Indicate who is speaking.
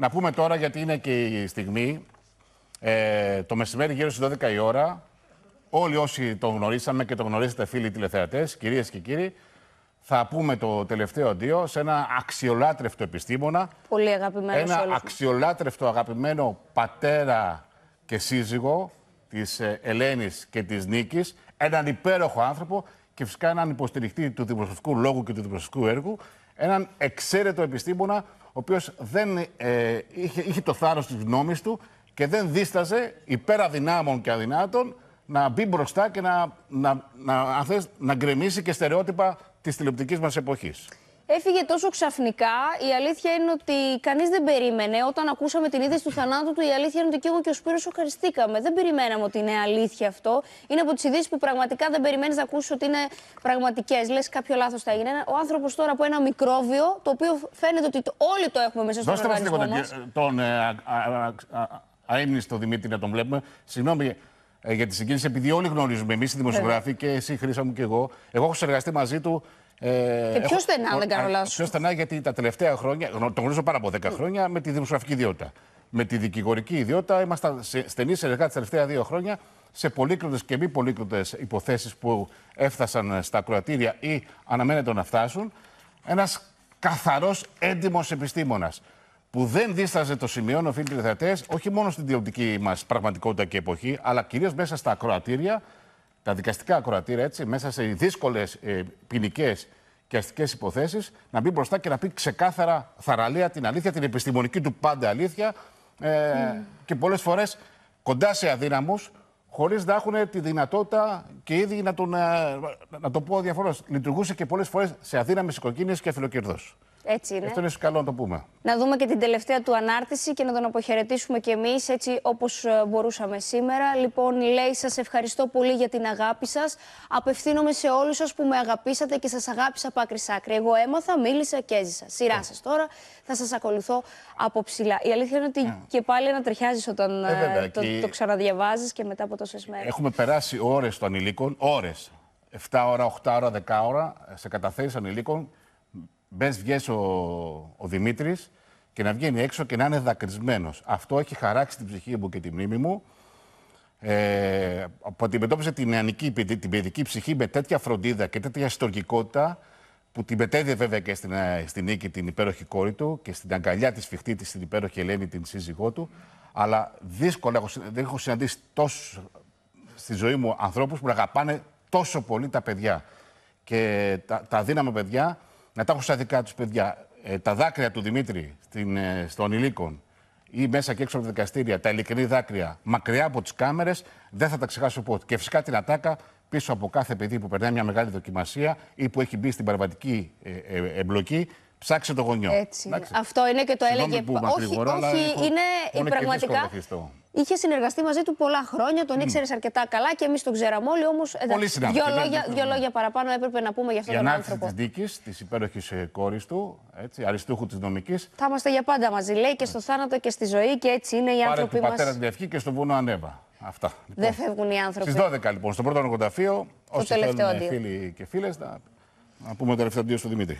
Speaker 1: Να πούμε τώρα, γιατί είναι και η στιγμή, ε, το μεσημέρι γύρω στις 12 η ώρα, όλοι όσοι το γνωρίσαμε και το γνωρίζετε φίλοι τηλεθεατές, κυρίες και κύριοι, θα πούμε το τελευταίο αντίο σε ένα αξιολάτρευτο επιστήμονα.
Speaker 2: Πολύ αγαπημένος Ένα
Speaker 1: αξιολάτρευτο αγαπημένο πατέρα και σύζυγο της ε, Ελένης και της Νίκης. Έναν υπέροχο άνθρωπο και φυσικά έναν υποστηριχτή του δημοσιοφικού λόγου και του δημοσιοφικού έργου. Έναν εξαίρετο επιστήμονα ο οποίος δεν ε, είχε, είχε το θάρρος της γνώμης του και δεν δίσταζε υπέρα δυνάμων και αδυνάτων να μπει μπροστά και να, να, να, γκρεμίσει και στερεότυπα της τηλεοπτικής μας εποχής
Speaker 2: έφυγε τόσο ξαφνικά. Η αλήθεια είναι ότι κανείς δεν περίμενε. Όταν ακούσαμε την είδηση του θανάτου του, η αλήθεια είναι ότι και εγώ και ο Σπύρος σοκαριστήκαμε. Δεν περιμέναμε ότι είναι αλήθεια αυτό. Είναι από τις ειδήσεις που πραγματικά δεν περιμένεις να ακούσεις ότι είναι πραγματικές. Λες κάποιο λάθος θα έγινε. Ο άνθρωπος τώρα από ένα μικρόβιο, το οποίο φαίνεται ότι όλοι το έχουμε μέσα στον οργανισμό μας. Ε,
Speaker 1: τον ε, αέμνηστο Δημήτρη να τον βλέπουμε. Συγγνώμη, ε, για τη συγκίνηση, επειδή όλοι γνωρίζουμε εμείς οι δημοσιογράφοι και εσύ, Χρήσα μου και εγώ. Εγώ έχω συνεργαστεί μαζί του ε, και ποιος στενά, δεν κάνω λάθος. Ποιος στενά, γιατί τα τελευταία χρόνια, τον γνωρίζω πάνω από 10 χρόνια, με τη δημοσιογραφική ιδιότητα. Με τη δικηγορική ιδιότητα ήμασταν σε, στενή τα τελευταία δύο χρόνια σε πολύκλωτε και μη πολύκλωτέ υποθέσεις που έφτασαν ε, στα κροατήρια ή αναμένεται να φτάσουν. Ένας καθαρός έντιμος επιστήμονας που δεν δίσταζε το σημείο, οφείλει όχι μόνο στην τηλεοπτική μας πραγματικότητα και εποχή, αλλά κυρίως μέσα στα ακροατήρια, τα δικαστικά ακροατήρια έτσι, μέσα σε δύσκολες ε, ποινικές και αστικές υποθέσεις, να μπει μπροστά και να πει ξεκάθαρα θαραλέα την αλήθεια, την επιστημονική του πάντα αλήθεια ε, mm. και πολλές φορές κοντά σε αδύναμους, χωρίς να έχουν τη δυνατότητα και ήδη να, τον, ε, να, το πω διαφορά. Λειτουργούσε και πολλές φορές σε αδύναμες οικογένειες και αφιλοκυρδό. Έτσι είναι. Αυτό είναι καλό να το πούμε.
Speaker 2: Να δούμε και την τελευταία του ανάρτηση και να τον αποχαιρετήσουμε κι εμείς έτσι όπως ε, μπορούσαμε σήμερα. Λοιπόν, λέει: Σας ευχαριστώ πολύ για την αγάπη σας. Απευθύνομαι σε όλους σας που με αγαπήσατε και σας αγάπησα από άκρη Εγώ έμαθα, μίλησα και έζησα. Σειρά ε. σας τώρα, θα σας ακολουθώ από ψηλά. Η αλήθεια είναι ότι ε. και πάλι ανατριχιάζει όταν ε, βέβαια, το, και... ξαναδιαβάζεις και μετά από τόσες μέρες. Έχουμε
Speaker 1: περάσει ώρες των ανηλίκων, ώρε. 7 ώρα, 8 ώρα, 10 ώρα σε καταθέσει ανηλίκων Μπε βγει ο, ο Δημήτρης και να βγαίνει έξω και να είναι δακρυσμένος. Αυτό έχει χαράξει την ψυχή μου και τη μνήμη μου. Ε, που αντιμετώπιζε την νεανική, την παιδική ψυχή με τέτοια φροντίδα και τέτοια ιστορικότητα που την μετέδιδε βέβαια και στην, ε, στην νίκη την υπέροχη κόρη του και στην αγκαλιά της φιχτή της την υπέροχη Ελένη, την σύζυγό του. Αλλά δύσκολα έχω, δεν έχω συναντήσει τόσο στη ζωή μου ανθρώπους που αγαπάνε τόσο πολύ τα παιδιά. Και τα, τα παιδιά να τα έχουν στα δικά τους παιδιά. Ε, τα δάκρυα του Δημήτρη στην, ε, στον Ηλίκον ή μέσα και έξω από τα δικαστήρια, τα ειλικρινή δάκρυα μακριά από τις κάμερες, δεν θα τα ξεχάσω ποτέ. Και φυσικά την ατάκα πίσω από κάθε παιδί που περνάει μια μεγάλη δοκιμασία ή που έχει μπει στην παραβατική ε, εμπλοκή, ψάξε το γονιό. Έτσι.
Speaker 2: Αυτό είναι και το έλεγε. Που όχι, όχι, αλλά, όχι είναι η πραγματικά. Είχε συνεργαστεί μαζί του πολλά χρόνια, τον ήξερες mm. αρκετά καλά και εμείς τον ξέραμε όλοι. Όμως ε, δύο, ναι, λόγια, ναι, ναι, δύο λόγια παραπάνω έπρεπε να πούμε για αυτόν τον άνθρωπο. Η
Speaker 1: ανάπτυξη της δίκης, της υπέροχης ε, κόρης του, έτσι, αριστούχου της νομικής. Θα
Speaker 2: είμαστε για πάντα μαζί, λέει και στο θάνατο και στη ζωή και έτσι είναι οι άνθρωποι μα. Στον
Speaker 1: πατέρα την και στο βουνό ανέβα. Αυτά.
Speaker 2: Λοιπόν. Δεν φεύγουν οι άνθρωποι. Στις
Speaker 1: 12 λοιπόν, στο πρώτο νοικοταφείο,
Speaker 2: όσοι θέλουν, ε,
Speaker 1: φίλοι και φίλες, να, πούμε το τελευταίο στο Δημήτρη.